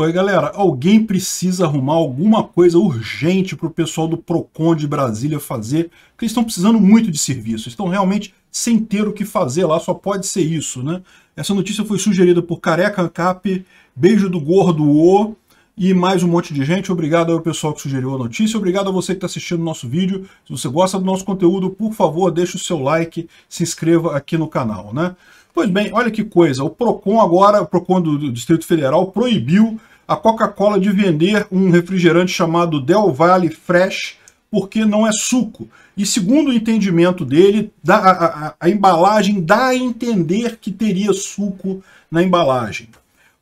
Oi, galera. Alguém precisa arrumar alguma coisa urgente para o pessoal do PROCON de Brasília fazer, porque eles estão precisando muito de serviço. Estão realmente sem ter o que fazer lá, só pode ser isso, né? Essa notícia foi sugerida por Careca Cap, Beijo do Gordo O e mais um monte de gente. Obrigado ao pessoal que sugeriu a notícia. Obrigado a você que está assistindo o nosso vídeo. Se você gosta do nosso conteúdo, por favor, deixe o seu like, se inscreva aqui no canal, né? Pois bem, olha que coisa, o PROCON agora, o PROCON do, Distrito Federal, proibiu a Coca-Cola de vender um refrigerante chamado Del Valle Fresh, porque não é suco. E segundo o entendimento dele, a, a, a embalagem dá a entender que teria suco na embalagem.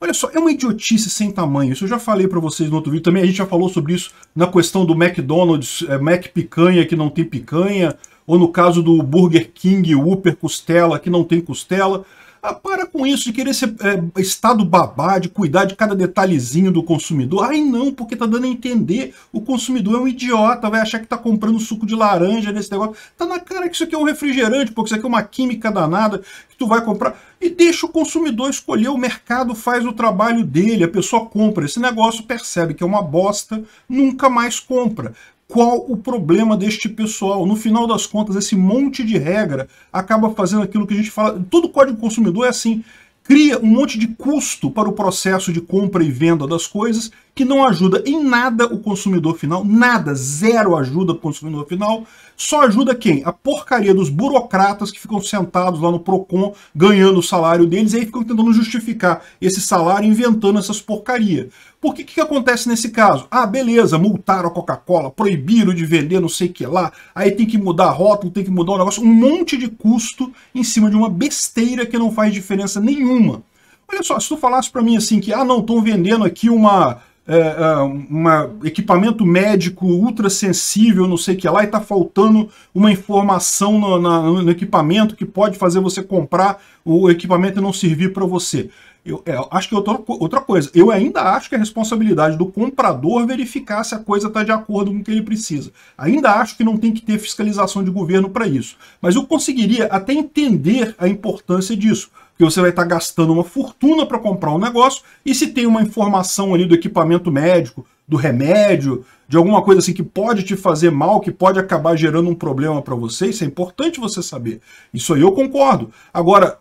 Olha só, é uma idiotice sem tamanho. Isso eu já falei para vocês no outro vídeo. Também a gente já falou sobre isso na questão do McDonald's, é, Mac picanha que não tem picanha ou no caso do Burger King, Upper Costela, que não tem costela. Ah, para com isso de querer ser é, estado babá, de cuidar de cada detalhezinho do consumidor. Ai não, porque tá dando a entender. O consumidor é um idiota, vai achar que tá comprando suco de laranja nesse negócio. Tá na cara que isso aqui é um refrigerante, porque isso aqui é uma química danada que tu vai comprar. E deixa o consumidor escolher, o mercado faz o trabalho dele, a pessoa compra esse negócio, percebe que é uma bosta, nunca mais compra qual o problema deste pessoal. No final das contas, esse monte de regra acaba fazendo aquilo que a gente fala. Todo código consumidor é assim. Cria um monte de custo para o processo de compra e venda das coisas que não ajuda em nada o consumidor final, nada, zero ajuda o consumidor final, só ajuda quem? A porcaria dos burocratas que ficam sentados lá no Procon ganhando o salário deles e aí ficam tentando justificar esse salário inventando essas porcaria. Porque o que, que acontece nesse caso? Ah, beleza, multaram a Coca-Cola, proibiram de vender não sei o que lá, aí tem que mudar a rótulo, tem que mudar o negócio, um monte de custo em cima de uma besteira que não faz diferença nenhuma. Olha só, se tu falasse para mim assim que, ah, não, estão vendendo aqui uma é, é um equipamento médico ultra sensível, não sei o que lá, e está faltando uma informação no, no, equipamento que pode fazer você comprar o equipamento e não servir para você. Eu é, acho que é outra, outra coisa, eu ainda acho que é responsabilidade do comprador verificar se a coisa está de acordo com o que ele precisa. Ainda acho que não tem que ter fiscalização de governo para isso. Mas eu conseguiria até entender a importância disso porque você vai estar gastando uma fortuna para comprar um negócio, e se tem uma informação ali do equipamento médico, do remédio, de alguma coisa assim que pode te fazer mal, que pode acabar gerando um problema para você, isso é importante você saber. Isso aí eu concordo. Agora,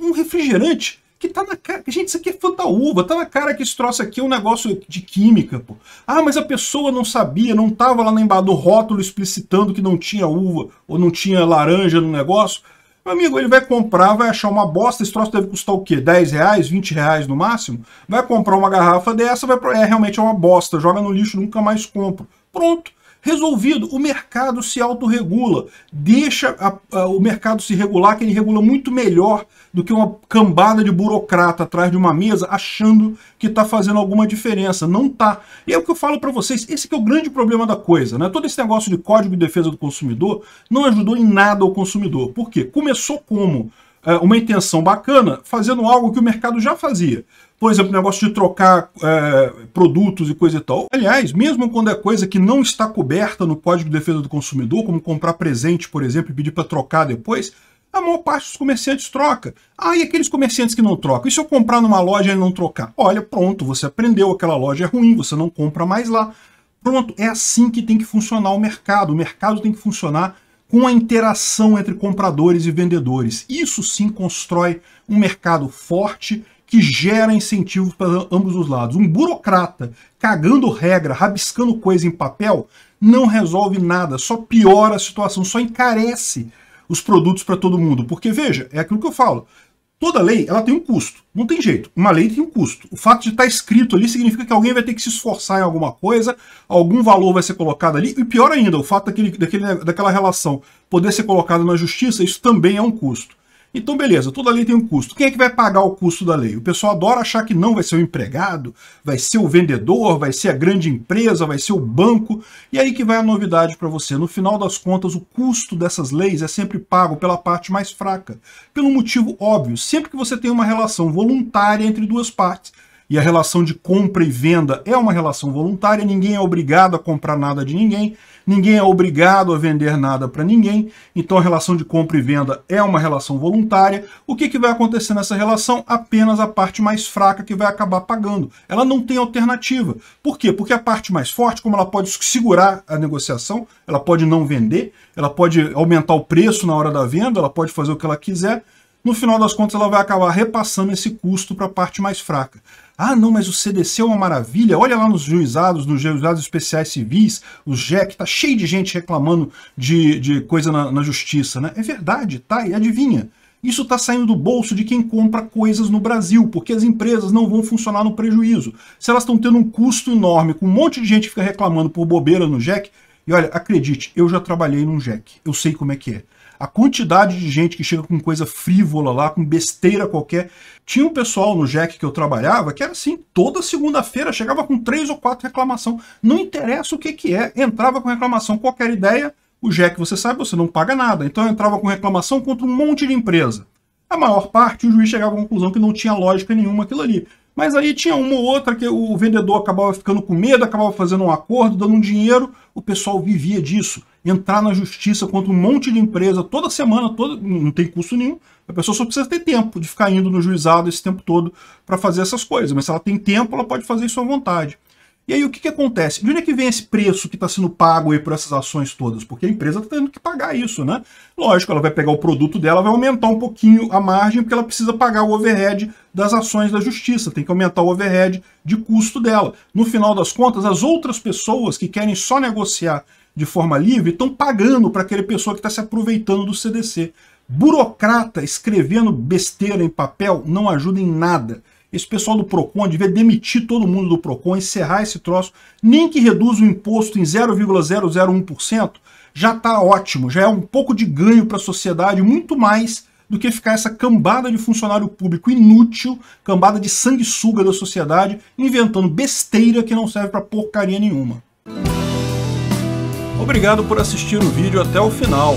um refrigerante que tá na cara. Gente, isso aqui é fanta uva, tá na cara que esse troço aqui é um negócio de química, pô. Ah, mas a pessoa não sabia, não tava lá embaixo do rótulo explicitando que não tinha uva ou não tinha laranja no negócio. Meu amigo, ele vai comprar, vai achar uma bosta, esse troço deve custar o quê? 10 reais, 20 reais no máximo? Vai comprar uma garrafa dessa, vai, é realmente é uma bosta, joga no lixo, nunca mais compro. Pronto. Resolvido, o mercado se autorregula, deixa a, a, o mercado se regular, que ele regula muito melhor do que uma cambada de burocrata atrás de uma mesa achando que está fazendo alguma diferença. Não está. E é o que eu falo para vocês, esse é o grande problema da coisa. Né? Todo esse negócio de código de defesa do consumidor não ajudou em nada o consumidor. Por quê? Começou como? É, uma intenção bacana fazendo algo que o mercado já fazia. Por exemplo, negócio de trocar é, produtos e coisa e tal. Aliás, mesmo quando é coisa que não está coberta no Código de Defesa do Consumidor, como comprar presente, por exemplo, e pedir para trocar depois, a maior parte dos comerciantes troca. Ah, e aqueles comerciantes que não trocam? E se eu comprar numa loja e não trocar? Olha, pronto, você aprendeu, aquela loja é ruim, você não compra mais lá. Pronto, é assim que tem que funcionar o mercado. O mercado tem que funcionar com a interação entre compradores e vendedores. Isso sim constrói um mercado forte que gera incentivos para ambos os lados. Um burocrata cagando regra, rabiscando coisa em papel, não resolve nada, só piora a situação, só encarece os produtos para todo mundo. Porque veja, é aquilo que eu falo. Toda lei ela tem um custo. Não tem jeito. Uma lei tem um custo. O fato de estar tá escrito ali significa que alguém vai ter que se esforçar em alguma coisa, algum valor vai ser colocado ali. E pior ainda, o fato daquele, daquele, daquela relação poder ser colocada na justiça, isso também é um custo. Então, beleza, toda lei tem um custo. Quem é que vai pagar o custo da lei? O pessoal adora achar que não vai ser o empregado, vai ser o vendedor, vai ser a grande empresa, vai ser o banco. E aí que vai a novidade para você. No final das contas, o custo dessas leis é sempre pago pela parte mais fraca. Pelo motivo óbvio, sempre que você tem uma relação voluntária entre duas partes, e a relação de compra e venda é uma relação voluntária, ninguém é obrigado a comprar nada de ninguém, ninguém é obrigado a vender nada para ninguém, então a relação de compra e venda é uma relação voluntária. O que, que vai acontecer nessa relação? Apenas a parte mais fraca que vai acabar pagando. Ela não tem alternativa. Por quê? Porque a parte mais forte, como ela pode segurar a negociação, ela pode não vender, ela pode aumentar o preço na hora da venda, ela pode fazer o que ela quiser, no final das contas ela vai acabar repassando esse custo para a parte mais fraca. Ah, não, mas o CDC é uma maravilha. Olha lá nos juizados, nos juizados especiais civis, o JEC, tá cheio de gente reclamando de, de coisa na, na justiça, né? É verdade, tá? E adivinha? Isso está saindo do bolso de quem compra coisas no Brasil, porque as empresas não vão funcionar no prejuízo. Se elas estão tendo um custo enorme, com um monte de gente que fica reclamando por bobeira no JEC, e olha, acredite, eu já trabalhei num Jack, eu sei como é que é. A quantidade de gente que chega com coisa frívola lá, com besteira qualquer. Tinha um pessoal no Jack que eu trabalhava que era assim, toda segunda-feira chegava com três ou quatro reclamação. Não interessa o que, que é, entrava com reclamação, qualquer ideia, o Jack, você sabe, você não paga nada. Então eu entrava com reclamação contra um monte de empresa. A maior parte, o juiz chegava à conclusão que não tinha lógica nenhuma aquilo ali. Mas aí tinha uma ou outra que o vendedor acabava ficando com medo, acabava fazendo um acordo, dando um dinheiro, o pessoal vivia disso. Entrar na justiça contra um monte de empresa toda semana, toda, não tem custo nenhum. A pessoa só precisa ter tempo de ficar indo no juizado esse tempo todo para fazer essas coisas. Mas se ela tem tempo, ela pode fazer isso à vontade. E aí o que, que acontece? De onde é que vem esse preço que está sendo pago aí por essas ações todas? Porque a empresa está tendo que pagar isso, né? Lógico, ela vai pegar o produto dela, vai aumentar um pouquinho a margem, porque ela precisa pagar o overhead das ações da justiça, tem que aumentar o overhead de custo dela. No final das contas, as outras pessoas que querem só negociar de forma livre estão pagando para aquele pessoa que está se aproveitando do CDC. Burocrata escrevendo besteira em papel não ajuda em nada. Esse pessoal do PROCON devia demitir todo mundo do PROCON, encerrar esse troço, nem que reduza o imposto em 0,001%, já está ótimo, já é um pouco de ganho para a sociedade, muito mais do que ficar essa cambada de funcionário público inútil, cambada de sanguessuga da sociedade, inventando besteira que não serve para porcaria nenhuma. Obrigado por assistir o vídeo até o final.